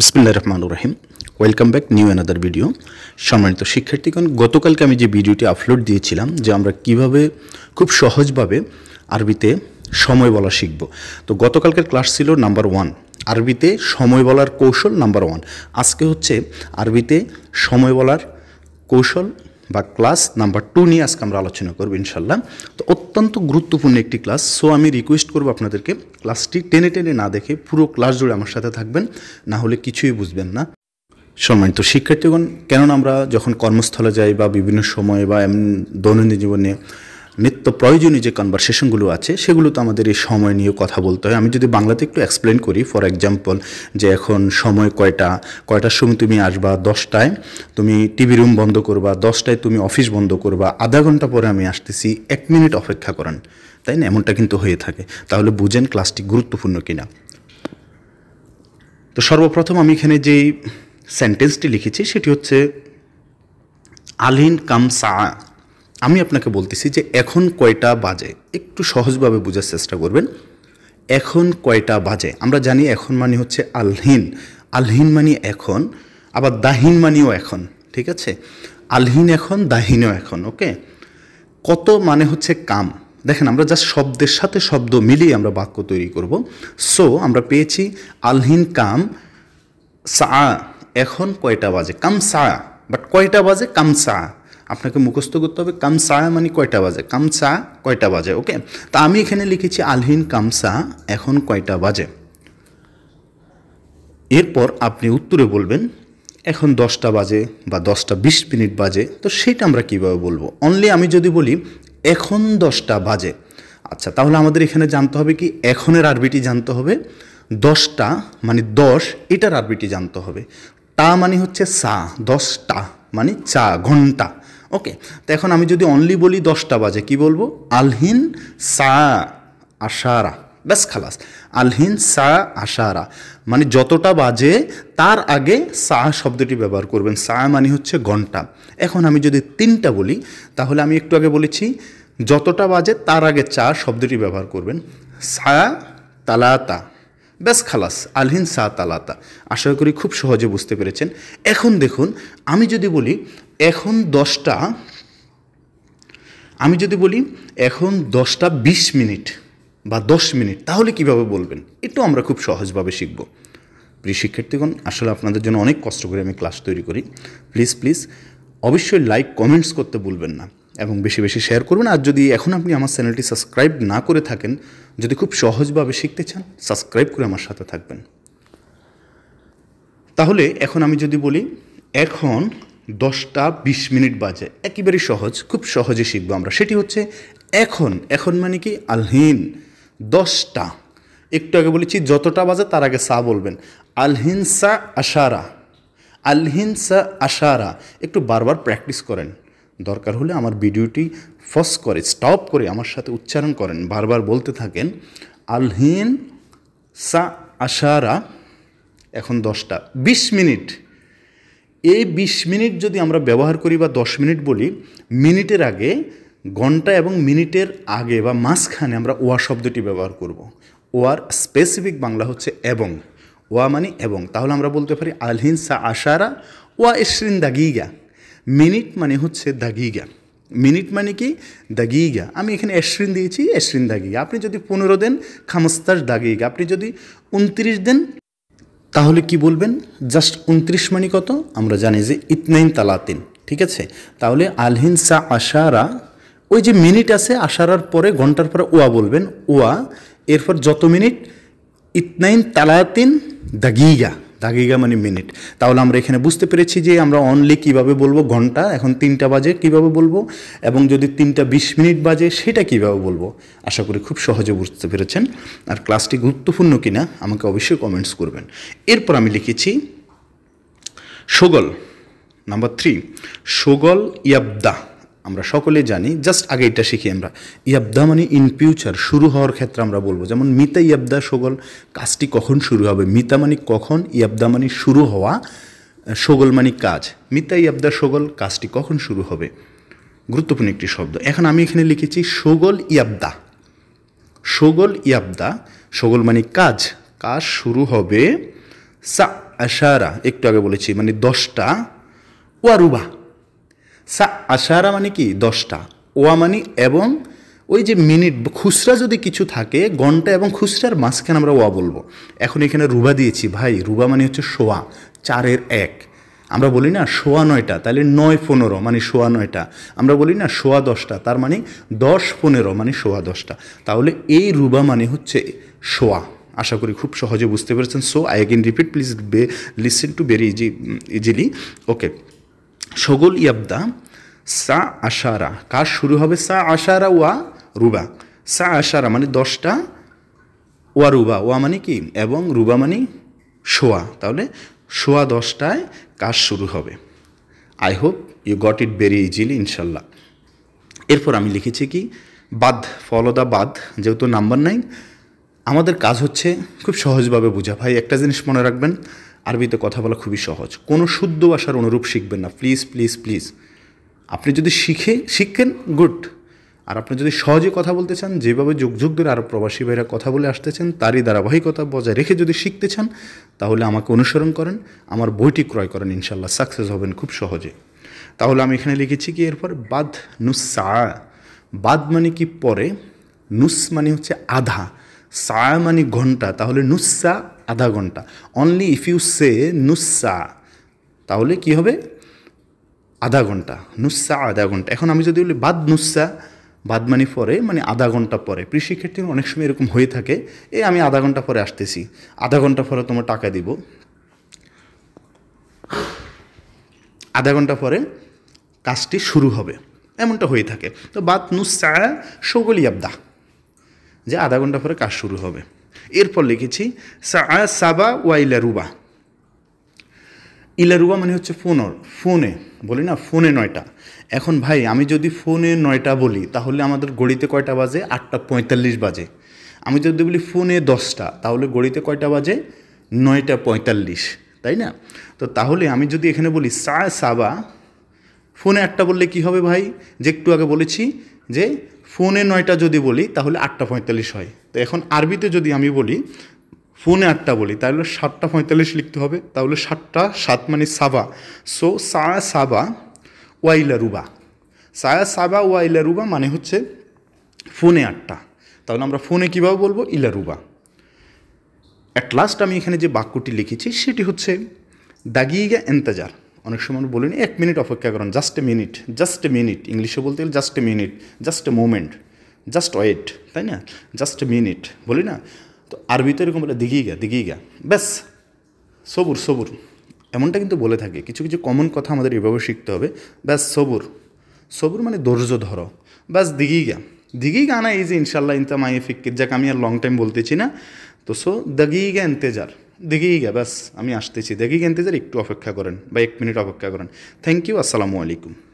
বিসমুল্লা রহমান রহিম welcome back new another video সম্মানিত শিক্ষার্থীগণ গতকালকে আমি যে ভিডিওটি আপলোড দিয়েছিলাম যে আমরা কিভাবে খুব সহজভাবে আরবিতে সময় বলা শিখব তো গতকালকের ক্লাস ছিল নাম্বার ওয়ান আরবিতে সময় বলার কৌশল নাম্বার ওয়ান আজকে হচ্ছে আরবিতে সময় বলার কৌশল বা ক্লাস নাম্বার টু নিয়ে আজকে আমরা আলোচনা করবো ইনশাল্লাহ তো অত্যন্ত গুরুত্বপূর্ণ একটি ক্লাস সো আমি রিকোয়েস্ট করবো আপনাদেরকে ক্লাসটি টেনে টেনে না দেখে পুরো ক্লাস জুড়ে আমার সাথে থাকবেন না হলে কিছুই বুঝবেন না সম্মানিত শিক্ষার্থীগণ কেননা আমরা যখন কর্মস্থলে যাই বা বিভিন্ন সময়ে বা এমন দৈনন্দিন জীবনে নিত্য প্রয়োজনীয় যে কনভারসেশনগুলো আছে সেগুলো তো আমাদের এই সময় নিয়ে কথা বলতে হয় আমি যদি বাংলাতে একটু এক্সপ্লেন করি ফর এক্সাম্পল যে এখন সময় কয়টা কয়টার সময় তুমি আসবা দশটায় তুমি টিভি রুম বন্ধ করবা দশটায় তুমি অফিস বন্ধ করবা আধা ঘন্টা পরে আমি আসতেছি এক মিনিট অপেক্ষা করেন তাই না এমনটা কিন্তু হয়ে থাকে তাহলে বুঝেন ক্লাসটি গুরুত্বপূর্ণ কিনা তো সর্বপ্রথম আমি এখানে যেই সেন্টেন্সটি লিখেছি সেটি হচ্ছে আলহিন কাম সা আমি আপনাকে বলতেছি যে এখন কয়টা বাজে একটু সহজভাবে বোঝার চেষ্টা করবেন এখন কয়টা বাজে আমরা জানি এখন মানে হচ্ছে আলহীন আলহীন মানে এখন আবার দাহিন মানেও এখন ঠিক আছে আলহীন এখন দাহিনও এখন ওকে কত মানে হচ্ছে কাম দেখেন আমরা জাস্ট শব্দের সাথে শব্দ মিলিয়ে আমরা বাক্য তৈরি করব সো আমরা পেয়েছি আলহীন কাম সা এখন কয়টা বাজে কাম সা বাট কয়টা বাজে কাম সা আপনাকে মুখস্থ করতে হবে কামসা মানে কয়টা বাজে কামসা কয়টা বাজে ওকে তা আমি এখানে লিখেছি আলহিন কামসা এখন কয়টা বাজে এরপর আপনি উত্তরে বলবেন এখন দশটা বাজে বা দশটা বিশ মিনিট বাজে তো সেটা আমরা কীভাবে বলবো অনলি আমি যদি বলি এখন দশটা বাজে আচ্ছা তাহলে আমাদের এখানে জানতে হবে কি এখনের আরবিটি জানতে হবে দশটা মানে দশ এটার আরবিটি জানতে হবে টা মানে হচ্ছে সা দশটা মানে চা ঘন্টা ওকে তো এখন আমি যদি অনলি বলি দশটা বাজে কি বলবো আলহিন সা আশারা ব্যাস খালাস আলহিন সা আশারা মানে যতটা বাজে তার আগে সা শব্দটি ব্যবহার করবেন সা মানে হচ্ছে ঘন্টা এখন আমি যদি তিনটা বলি তাহলে আমি একটু আগে বলেছি যতটা বাজে তার আগে চা শব্দটি ব্যবহার করবেন সা তালাতা ব্যাস খালাস আলহিন সা তালাতা আশা করি খুব সহজে বুঝতে পেরেছেন এখন দেখুন আমি যদি বলি এখন দশটা আমি যদি বলি এখন দশটা বিশ মিনিট বা দশ মিনিট তাহলে কিভাবে বলবেন একটু আমরা খুব সহজভাবে শিখব প্রিয় শিক্ষার্থীগণ আসলে আপনাদের জন্য অনেক কষ্ট করে আমি ক্লাস তৈরি করি প্লিজ প্লিজ অবশ্যই লাইক কমেন্টস করতে ভুলবেন না এবং বেশি বেশি শেয়ার করবেন আর যদি এখন আপনি আমার চ্যানেলটি সাবস্ক্রাইব না করে থাকেন যদি খুব সহজভাবে শিখতে চান সাবস্ক্রাইব করে আমার সাথে থাকবেন তাহলে এখন আমি যদি বলি এখন দশটা বিশ মিনিট বাজে একেবারে সহজ খুব সহজে শিখবো আমরা সেটি হচ্ছে এখন এখন মানে কি আলহিন দশটা একটু আগে বলেছি যতটা বাজে তার আগে সা বলবেন আলহিনসা আশারা আলহিনসা আশারা একটু বারবার প্র্যাকটিস করেন দরকার হলে আমার ভিডিওটি ফস করে স্টপ করে আমার সাথে উচ্চারণ করেন বারবার বলতে থাকেন আলহিন সা আশারা এখন দশটা বিশ মিনিট এই বিশ মিনিট যদি আমরা ব্যবহার করি বা দশ মিনিট বলি মিনিটের আগে ঘন্টা এবং মিনিটের আগে বা মাঝখানে আমরা ওয়া শব্দটি ব্যবহার করব। ওয়ার স্পেসিফিক বাংলা হচ্ছে এবং ওয়া মানে এবং তাহলে আমরা বলতে পারি আলহিন সা আশারা ওয়া এশরিন দাগিগা মিনিট মানে হচ্ছে দাগিগা মিনিট মানে কি দাগিগা আমি এখানে অ্যাশ্রিন দিয়েছি অ্যাশ্রিন দাগিগা আপনি যদি পনেরো দেন খামস্তার দাগিগা আপনি যদি উনত্রিশ দেন তাহলে কি বলবেন জাস্ট উনত্রিশ মানে কত আমরা জানি যে ইতনাইন তালাতিন ঠিক আছে তাহলে আলহিনসা আশারা ওই যে মিনিট আছে আশারার পরে ঘন্টার পরে ওয়া বলবেন ওয়া এরপর যত মিনিট ইতনাইন তালাতিন দাগিগা দাগিগা মানে মিনিট তাহলে আমরা এখানে বুঝতে পেরেছি যে আমরা অনলি কিভাবে বলবো ঘন্টা এখন তিনটা বাজে কিভাবে বলবো এবং যদি তিনটা বিশ মিনিট বাজে সেটা কিভাবে বলবো আশা করি খুব সহজে বুঝতে পেরেছেন আর ক্লাসটি গুরুত্বপূর্ণ কিনা আমাকে অবশ্যই কমেন্টস করবেন এরপর আমি লিখেছি সোগল নাম্বার থ্রি সোগল ইয়াবদা আমরা সকলে জানি জাস্ট আগে এটা শিখি আমরা ইয়াবদা মানে ইন ফিউচার শুরু হওয়ার ক্ষেত্রে আমরা বলবো যেমন মিতা ইয়াবদা সকল কাজটি কখন শুরু হবে মিতা মানে কখন ইয়াবদা মানে শুরু হওয়া সগল মানে কাজ মিতা ইয়াবদা সগল কাজটি কখন শুরু হবে গুরুত্বপূর্ণ একটি শব্দ এখন আমি এখানে লিখেছি সগল ইয়াবদা সগল ইয়াবদা সগল মানে কাজ কাজ শুরু হবে সা আশারা একটু আগে বলেছি মানে দশটা ওয়ারুবা সা আশারা মানে কি দশটা ওয়া মানে এবং ওই যে মিনিট খুচরা যদি কিছু থাকে ঘন্টা এবং খুচরার মাঝখানে আমরা ওয়া বলবো এখন এখানে রুবা দিয়েছি ভাই রুবা মানে হচ্ছে সোয়া চারের এক আমরা বলি না সোয়া নয়টা তাহলে নয় পনেরো মানে সোয়া নয়টা আমরা বলি না সোয়া দশটা তার মানে দশ পনেরো মানে সোয়া দশটা তাহলে এই রুবা মানে হচ্ছে সোয়া আশা করি খুব সহজে বুঝতে পেরেছেন so I again repeat please listen to very easy easily okay সগল ইয়াবদা সা আশারা কাজ শুরু হবে সা আশারা ওয়া রুবা সা আশারা মানে দশটা ওয়া রুবা ওয়া মানে কি এবং রুবা মানে শোয়া তাহলে শোয়া দশটায় কাজ শুরু হবে I hope you got it very easily ইনশাল্লাহ এরপর আমি লিখেছি কি বাদ ফলো দ্য বাদ যেহেতু নাম্বার নাই আমাদের কাজ হচ্ছে খুব সহজভাবে বোঝা ভাই একটা জিনিস মনে রাখবেন আরবিতে কথা বলা খুবই সহজ কোনো শুদ্ধ ভাষার অনুরূপ শিখবেন না প্লিজ প্লিজ প্লিজ আপনি যদি শিখে শিখেন গুড আর আপনি যদি সহজে কথা বলতে চান যেভাবে যুগ যুগ ধরে আরব প্রবাসী ভাইরা কথা বলে আসতেছেন তারই ধারাবাহিকতা বজায় রেখে যদি শিখতে চান তাহলে আমাকে অনুসরণ করেন আমার বইটি ক্রয় করেন ইনশাল্লাহ সাকসেস হবেন খুব সহজে তাহলে আমি এখানে লিখেছি কি এরপর বাদ নুসা বাদ মানে কি পরে নুস মানে হচ্ছে আধা সা মানে ঘন্টা তাহলে নুসা আধা ঘন্টা অনলি ইফ ইউ সে নুসা তাহলে কি হবে আধা ঘন্টা নুসা আধা ঘন্টা এখন আমি যদি বলি বাদ নুসা বাদ মানে পরে মানে আধা ঘন্টা পরে কৃষিক্ষেত্রে অনেক সময় এরকম হয়ে থাকে এ আমি আধা ঘন্টা পরে আসতেছি আধা ঘন্টা পরে তোমার টাকা দিব আধা ঘন্টা পরে কাজটি শুরু হবে এমনটা হয়ে থাকে তো বাদ নুসা সৌগলি আবদা যে আধা ঘন্টা পরে কাজ শুরু হবে এরপর লিখেছি সাবা ওয়া ইলারুবা ইলারুবা মানে হচ্ছে ফোনর ফোনে বলি না ফোনে নয়টা এখন ভাই আমি যদি ফোনে নয়টা বলি তাহলে আমাদের গড়িতে কয়টা বাজে আটটা পঁয়তাল্লিশ বাজে আমি যদি বলি ফোনে দশটা তাহলে গড়িতে কয়টা বাজে নয়টা পঁয়তাল্লিশ তাই না তো তাহলে আমি যদি এখানে বলি সা সাবা ফোনে আটটা বললে কি হবে ভাই যে একটু আগে বলেছি যে ফোনে নয়টা যদি বলি তাহলে আটটা পঁয়তাল্লিশ হয় তো এখন আরবিতে যদি আমি বলি ফোনে আটটা বলি তাহলে সাতটা পঁয়তাল্লিশ লিখতে হবে তাহলে সাতটা সাত মানে সাবা সো সায়া সাবা ওয়াইলা রুবা সায়া সাবা ওয়াইলা রুবা মানে হচ্ছে ফোনে আটটা তাহলে আমরা ফোনে কীভাবে বলবো ইলারুবা অ্যাট লাস্ট আমি এখানে যে বাক্যটি লিখেছি সেটি হচ্ছে দাগিগা এন্তাজার অনেক সময় বলিনি এক মিনিট অপেক্ষা করুন just a minute just a minute ইংলিশে বলতে গেলে just a minute just a moment just wait তাই না জাস্ট মিনিট বলি না তো আরবিতে এরকম বলে দিঘি দিঘি গা ব্যাস সবুর সবুর এমনটা কিন্তু বলে থাকে কিছু কিছু কমন কথা আমাদের এভাবে শিখতে হবে ব্যাস সবুর সবুর মানে ধৈর্য ধরো ব্যাস দিঘি গা না এই যে ইনশাল্লাহ ইনতা মায়ে ফিক্কির যাকে আমি আর লং টাইম বলতেছি না তো সো ইন্তেজার এন্তেজার গা ব্যাস আমি আসতেছি গা ইন্তেজার একটু অপেক্ষা করেন বা এক মিনিট অপেক্ষা করেন থ্যাংক ইউ আসসালামু আলাইকুম